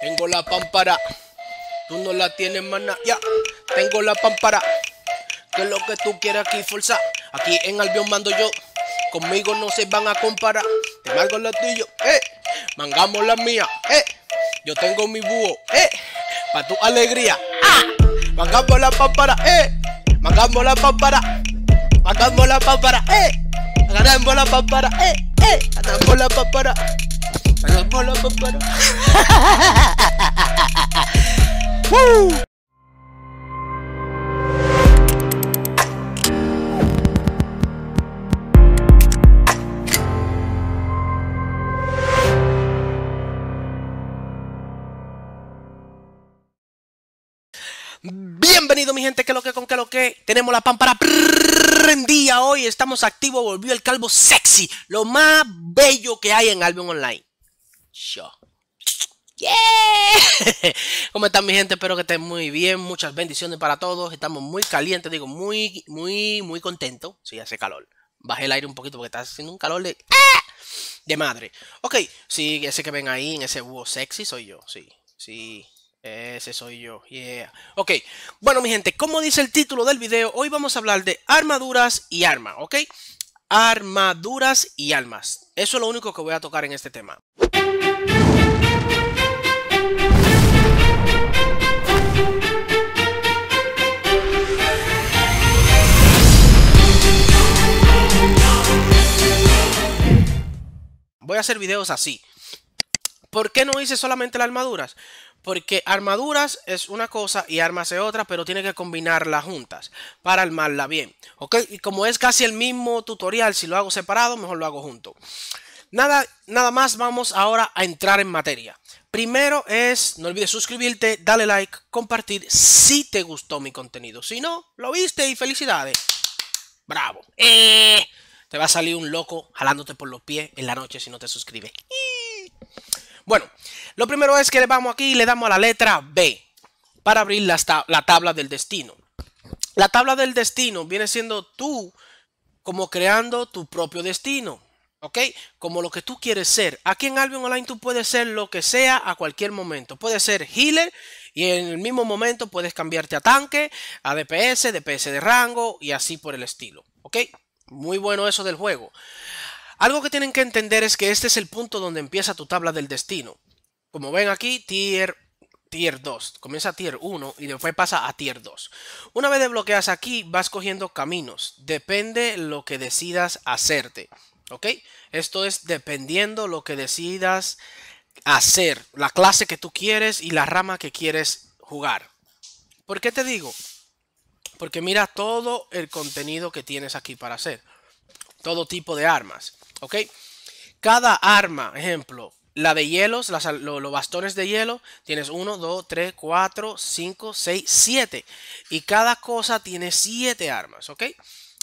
Tengo la pámpara, tú no la tienes, mana. Ya, tengo la pámpara. Que lo que tú quieras aquí forzar. Aquí en Albion mando yo. Conmigo no se van a comparar. Te mando el latillo, eh. Mangamos la mía, eh. Yo tengo mi búho, eh. Pa' tu alegría, ah. Mangamos la pámpara, eh. Mangamos la pámpara. Mangamos la pámpara, eh. ganamos la pámpara, eh. Eh. ganamos la pámpara. Bienvenido mi gente, que lo que con que lo que tenemos la pámpara prendida hoy, estamos activos, volvió el calvo sexy, lo más bello que hay en Albion Online. ¡Yo! ¿Cómo están mi gente? Espero que estén muy bien. Muchas bendiciones para todos. Estamos muy calientes, digo, muy, muy, muy contentos. Sí, hace calor. Bajé el aire un poquito porque está haciendo un calor de... ¡ah! De madre. Ok, sí, ese que ven ahí en ese búho sexy soy yo. Sí, sí. Ese soy yo, yeah. Ok, bueno mi gente, como dice el título del video, hoy vamos a hablar de armaduras y armas, ¿ok? Armaduras y armas. Eso es lo único que voy a tocar en este tema. Voy a hacer videos así. ¿Por qué no hice solamente las armaduras? Porque armaduras es una cosa y armas es otra, pero tiene que combinarlas juntas para armarla bien. ¿Ok? Y como es casi el mismo tutorial, si lo hago separado, mejor lo hago junto. Nada, nada más, vamos ahora a entrar en materia. Primero es, no olvides suscribirte, dale like, compartir si te gustó mi contenido. Si no, lo viste y felicidades. Bravo. Eh. Te va a salir un loco jalándote por los pies en la noche si no te suscribes. Bueno, lo primero es que le vamos aquí y le damos a la letra B para abrir la, la tabla del destino. La tabla del destino viene siendo tú como creando tu propio destino. ¿ok? Como lo que tú quieres ser. Aquí en Albion Online tú puedes ser lo que sea a cualquier momento. Puedes ser healer y en el mismo momento puedes cambiarte a tanque, a DPS, DPS de rango y así por el estilo, ¿ok? Muy bueno eso del juego. Algo que tienen que entender es que este es el punto donde empieza tu tabla del destino. Como ven aquí, tier tier 2. Comienza tier 1 y después pasa a tier 2. Una vez desbloqueas aquí, vas cogiendo caminos. Depende lo que decidas hacerte. ¿Ok? Esto es dependiendo lo que decidas hacer, la clase que tú quieres y la rama que quieres jugar. ¿Por qué te digo? Porque mira todo el contenido que tienes aquí para hacer. Todo tipo de armas. ¿Ok? Cada arma, ejemplo, la de hielos, los bastones de hielo, tienes 1, 2, 3, 4, 5, 6, 7. Y cada cosa tiene 7 armas, ¿ok?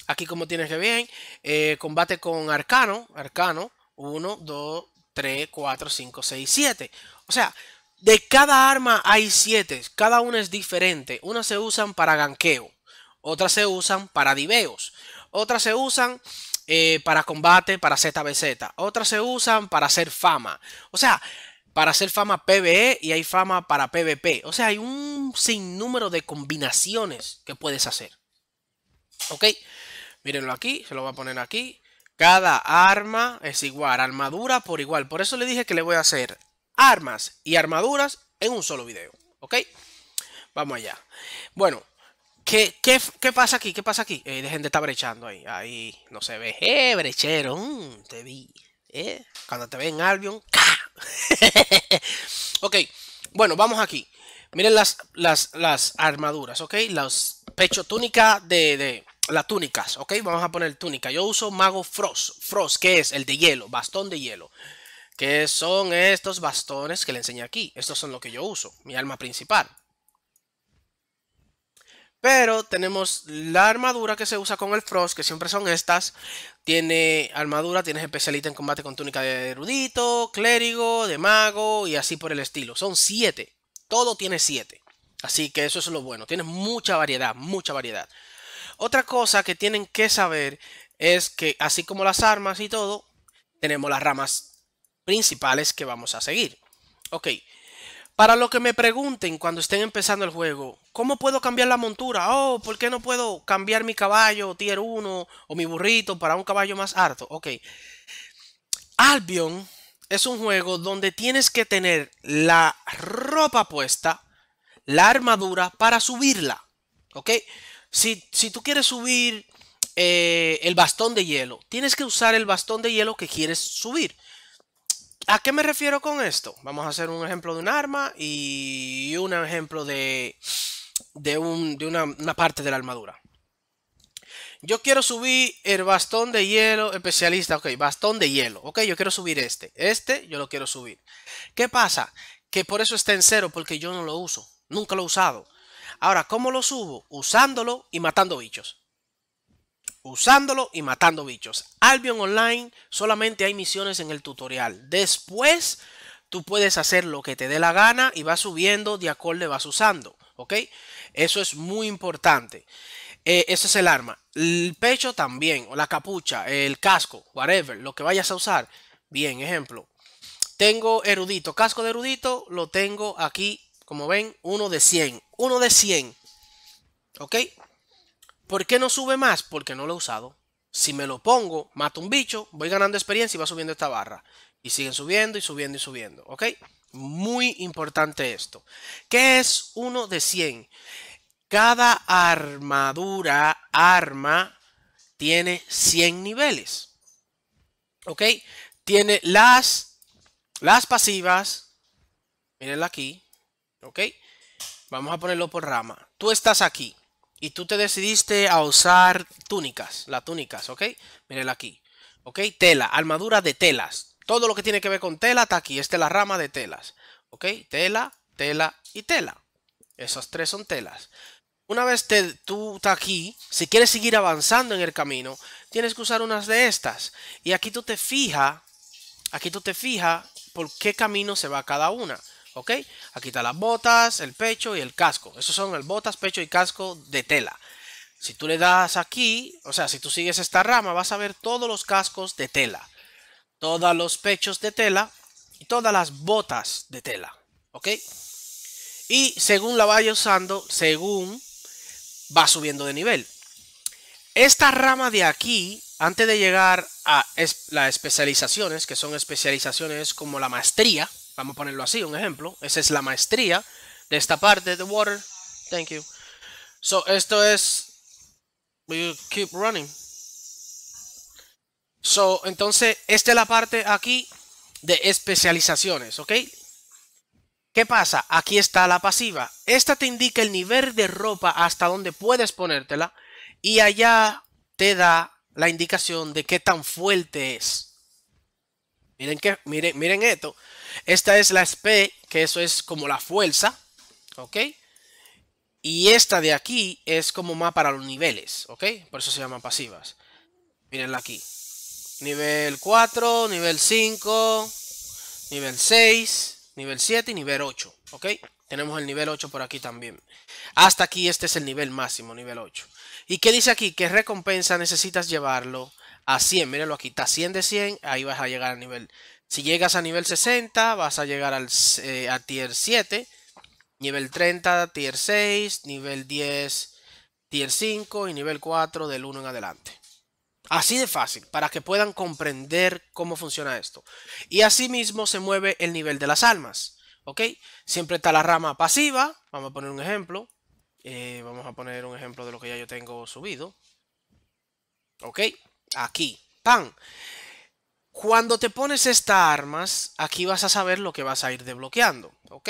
Aquí como tienes que bien, eh, combate con arcano, arcano, 1, 2, 3, 4, 5, 6, 7. O sea, de cada arma hay 7, cada una es diferente. Unas se usan para ganqueo, otras se usan para diveos, otras se usan eh, para combate, para ZBZ, otras se usan para hacer fama. O sea, para hacer fama PvE y hay fama para PvP. O sea, hay un sinnúmero de combinaciones que puedes hacer. ¿Ok? Mírenlo aquí, se lo voy a poner aquí. Cada arma es igual, armadura por igual. Por eso le dije que le voy a hacer armas y armaduras en un solo video. ¿Ok? Vamos allá. Bueno, ¿Qué, pasa aquí? ¿Qué pasa aquí? Eh, dejen de estar brechando ahí. Ahí no se ve. ¡Eh, brechero! Mm, te vi. ¿Eh? Cuando te ven Albion. ok, bueno, vamos aquí. Miren las, las, armaduras, ¿ok? Las pecho túnica de, de las túnicas, ¿ok? Vamos a poner túnica. Yo uso mago Frost. Frost, que es el de hielo, bastón de hielo. Que son estos bastones que le enseñé aquí. Estos son los que yo uso, mi arma principal. Pero tenemos la armadura que se usa con el Frost, que siempre son estas. Tiene armadura, tienes especialista en combate con túnica de erudito, clérigo, de mago y así por el estilo. Son siete. Todo tiene siete. Así que eso es lo bueno. Tienes mucha variedad, mucha variedad. Otra cosa que tienen que saber es que así como las armas y todo, tenemos las ramas principales que vamos a seguir. Ok, para lo que me pregunten cuando estén empezando el juego, ¿cómo puedo cambiar la montura? Oh, ¿por qué no puedo cambiar mi caballo tier 1 o mi burrito para un caballo más harto? Ok. Albion es un juego donde tienes que tener la ropa puesta, la armadura para subirla. Ok. Si, si tú quieres subir eh, el bastón de hielo, tienes que usar el bastón de hielo que quieres subir. ¿A qué me refiero con esto? Vamos a hacer un ejemplo de un arma y un ejemplo de, de, de una, una parte de la armadura. Yo quiero subir el bastón de hielo especialista. Ok, bastón de hielo. Ok, yo quiero subir este. Este yo lo quiero subir. ¿Qué pasa? Que por eso está en cero, porque yo no lo uso. Nunca lo he usado. Ahora, ¿cómo lo subo? Usándolo y matando bichos usándolo y matando bichos. Albion Online solamente hay misiones en el tutorial. Después tú puedes hacer lo que te dé la gana y vas subiendo de acorde vas usando. ¿Ok? Eso es muy importante. eso eh, ese es el arma. El pecho también, o la capucha, el casco, whatever, lo que vayas a usar. Bien, ejemplo. Tengo erudito, casco de erudito, lo tengo aquí, como ven, uno de 100. Uno de 100. ¿Ok? ¿Por qué no sube más? Porque no lo he usado. Si me lo pongo, mato un bicho, voy ganando experiencia y va subiendo esta barra. Y siguen subiendo y subiendo y subiendo. ¿Ok? Muy importante esto. ¿Qué es uno de 100? Cada armadura, arma, tiene 100 niveles. ¿Ok? Tiene las, las pasivas. Mírenla aquí. ¿Ok? Vamos a ponerlo por rama. Tú estás aquí y tú te decidiste a usar túnicas, las túnicas, ¿ok? Mírenla aquí, ¿ok? Tela, armadura de telas. Todo lo que tiene que ver con tela está aquí. Esta es la rama de telas, ¿ok? Tela, tela y tela. Esas tres son telas. Una vez tú estás aquí, si quieres seguir avanzando en el camino, tienes que usar unas de estas. Y aquí tú te fijas, aquí tú te fijas por qué camino se va cada una. ¿ok? Aquí están las botas, el pecho y el casco. Esos son el botas, pecho y casco de tela. Si tú le das aquí, o sea, si tú sigues esta rama, vas a ver todos los cascos de tela, todos los pechos de tela y todas las botas de tela, ¿ok? Y según la vaya usando, según va subiendo de nivel. Esta rama de aquí, antes de llegar a las especializaciones, que son especializaciones como la maestría, Vamos a ponerlo así, un ejemplo. Esa es la maestría de esta parte de water. Thank you. So, esto es... We keep running. So, entonces, esta es la parte aquí de especializaciones, ¿ok? ¿Qué pasa? Aquí está la pasiva. Esta te indica el nivel de ropa hasta donde puedes ponértela y allá te da la indicación de qué tan fuerte es. Miren, que, miren, miren esto. Esta es la SP, que eso es como la fuerza, ¿ok? Y esta de aquí es como más para los niveles, ¿ok? Por eso se llama pasivas. Mírenla aquí. Nivel 4, nivel 5, nivel 6, nivel 7 y nivel 8, ¿ok? Tenemos el nivel 8 por aquí también. Hasta aquí este es el nivel máximo, nivel 8. ¿Y qué dice aquí? Que recompensa necesitas llevarlo a 100. Mírenlo aquí, está 100 de 100, ahí vas a llegar al nivel si llegas a nivel 60, vas a llegar eh, a tier 7. Nivel 30, tier 6. Nivel 10, tier 5. Y nivel 4 del 1 en adelante. Así de fácil, para que puedan comprender cómo funciona esto. Y asimismo se mueve el nivel de las almas. ¿Ok? Siempre está la rama pasiva. Vamos a poner un ejemplo. Eh, vamos a poner un ejemplo de lo que ya yo tengo subido. ¿Ok? Aquí. ¡Pam! Cuando te pones estas armas, aquí vas a saber lo que vas a ir desbloqueando, ¿ok?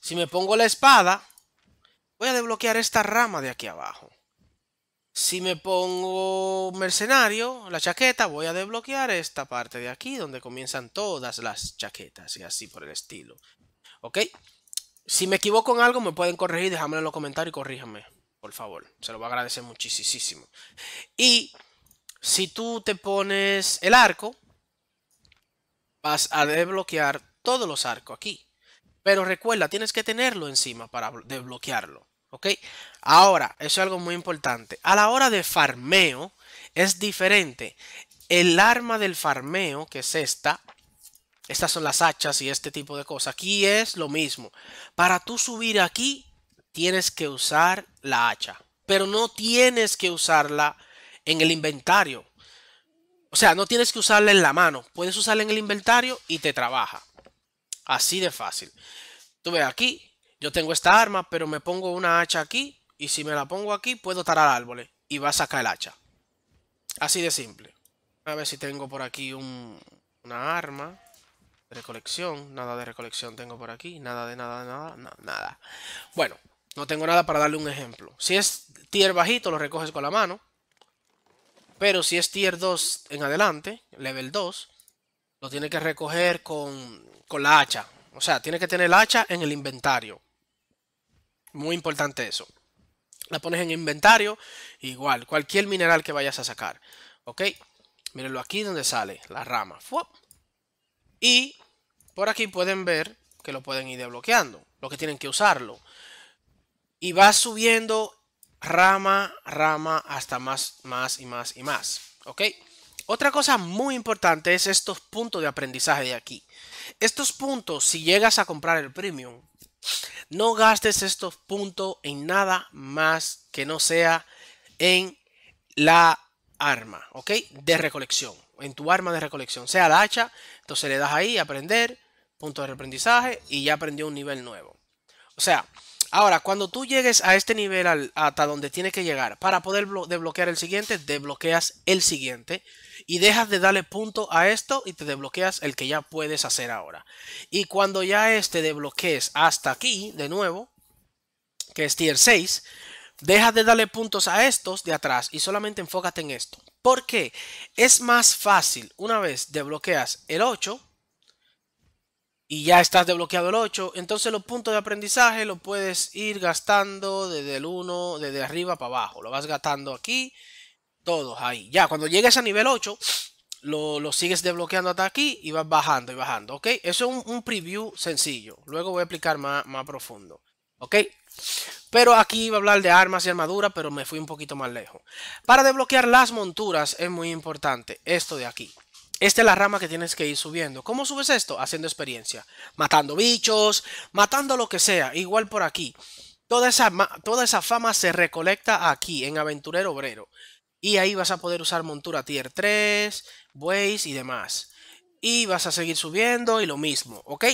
Si me pongo la espada, voy a desbloquear esta rama de aquí abajo. Si me pongo mercenario, la chaqueta, voy a desbloquear esta parte de aquí donde comienzan todas las chaquetas y así por el estilo. ¿Ok? Si me equivoco en algo, me pueden corregir, déjame en los comentarios y corríjame, por favor. Se lo va a agradecer muchísimo. Y si tú te pones el arco, vas a desbloquear todos los arcos aquí. Pero recuerda, tienes que tenerlo encima para desbloquearlo. ¿Ok? Ahora, eso es algo muy importante. A la hora de farmeo es diferente. El arma del farmeo, que es esta, estas son las hachas y este tipo de cosas. Aquí es lo mismo. Para tú subir aquí, tienes que usar la hacha. Pero no tienes que usarla en el inventario. O sea, no tienes que usarla en la mano. Puedes usarla en el inventario y te trabaja. Así de fácil. Tú ves aquí, yo tengo esta arma, pero me pongo una hacha aquí. Y si me la pongo aquí, puedo tarar árboles. Y va a sacar el hacha. Así de simple. A ver si tengo por aquí una arma. Recolección. Nada de recolección tengo por aquí. Nada de nada de nada. nada. Bueno, no tengo nada para darle un ejemplo. Si es tier bajito, lo recoges con la mano. Pero si es tier 2 en adelante, level 2, lo tiene que recoger con, la hacha. O sea, tiene que tener la hacha en el inventario. Muy importante eso. La pones en inventario, igual, cualquier mineral que vayas a sacar. ¿Ok? Mírenlo aquí donde sale la rama. Y por aquí pueden ver que lo pueden ir desbloqueando. Lo que tienen que usarlo. Y va subiendo rama, rama, hasta más, más y más y más. ¿Ok? Otra cosa muy importante es estos puntos de aprendizaje de aquí. Estos puntos, si llegas a comprar el premium, no gastes estos puntos en nada más que no sea en la arma, ¿ok? De recolección, en tu arma de recolección, sea la hacha, entonces le das ahí, aprender, punto de aprendizaje y ya aprendió un nivel nuevo. O sea, Ahora, cuando tú llegues a este nivel hasta donde tienes que llegar, para poder desbloquear el siguiente, desbloqueas el siguiente y dejas de darle punto a esto y te desbloqueas el que ya puedes hacer ahora. Y cuando ya este desbloquees hasta aquí, de nuevo, que es tier 6, dejas de darle puntos a estos de atrás y solamente enfócate en esto. ¿Por qué? Es más fácil una vez desbloqueas el 8 y ya estás desbloqueado el 8. Entonces los puntos de aprendizaje los puedes ir gastando desde el 1, desde arriba para abajo. Lo vas gastando aquí, todos ahí. Ya, cuando llegues a nivel 8, lo, sigues desbloqueando hasta aquí y vas bajando y bajando. ¿Ok? Eso es un, preview sencillo. Luego voy a explicar más, más profundo. ¿Ok? Pero aquí iba a hablar de armas y armaduras pero me fui un poquito más lejos. Para desbloquear las monturas es muy importante esto de aquí. Esta es la rama que tienes que ir subiendo. ¿Cómo subes esto? Haciendo experiencia. Matando bichos, matando lo que sea. Igual por aquí. Toda esa, fama se recolecta aquí, en Aventurero Obrero. Y ahí vas a poder usar montura tier 3, Waze y demás. Y vas a seguir subiendo y lo mismo, ¿ok?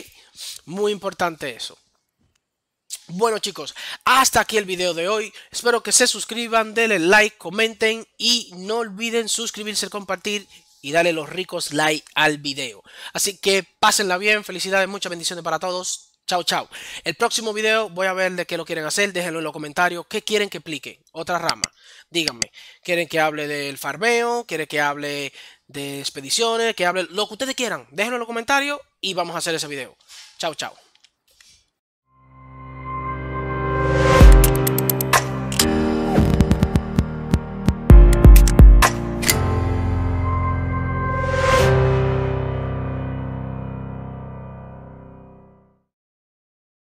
Muy importante eso. Bueno chicos, hasta aquí el video de hoy. Espero que se suscriban, denle like, comenten y no olviden suscribirse, compartir y dale los ricos like al video. Así que pásenla bien, felicidades, muchas bendiciones para todos. Chao, chao. El próximo video voy a ver de qué lo quieren hacer. Déjenlo en los comentarios. ¿Qué quieren que explique? Otra rama. Díganme. ¿Quieren que hable del farmeo? ¿Quieren que hable de expediciones? ¿Que hable lo que ustedes quieran? Déjenlo en los comentarios y vamos a hacer ese video. Chao, chao.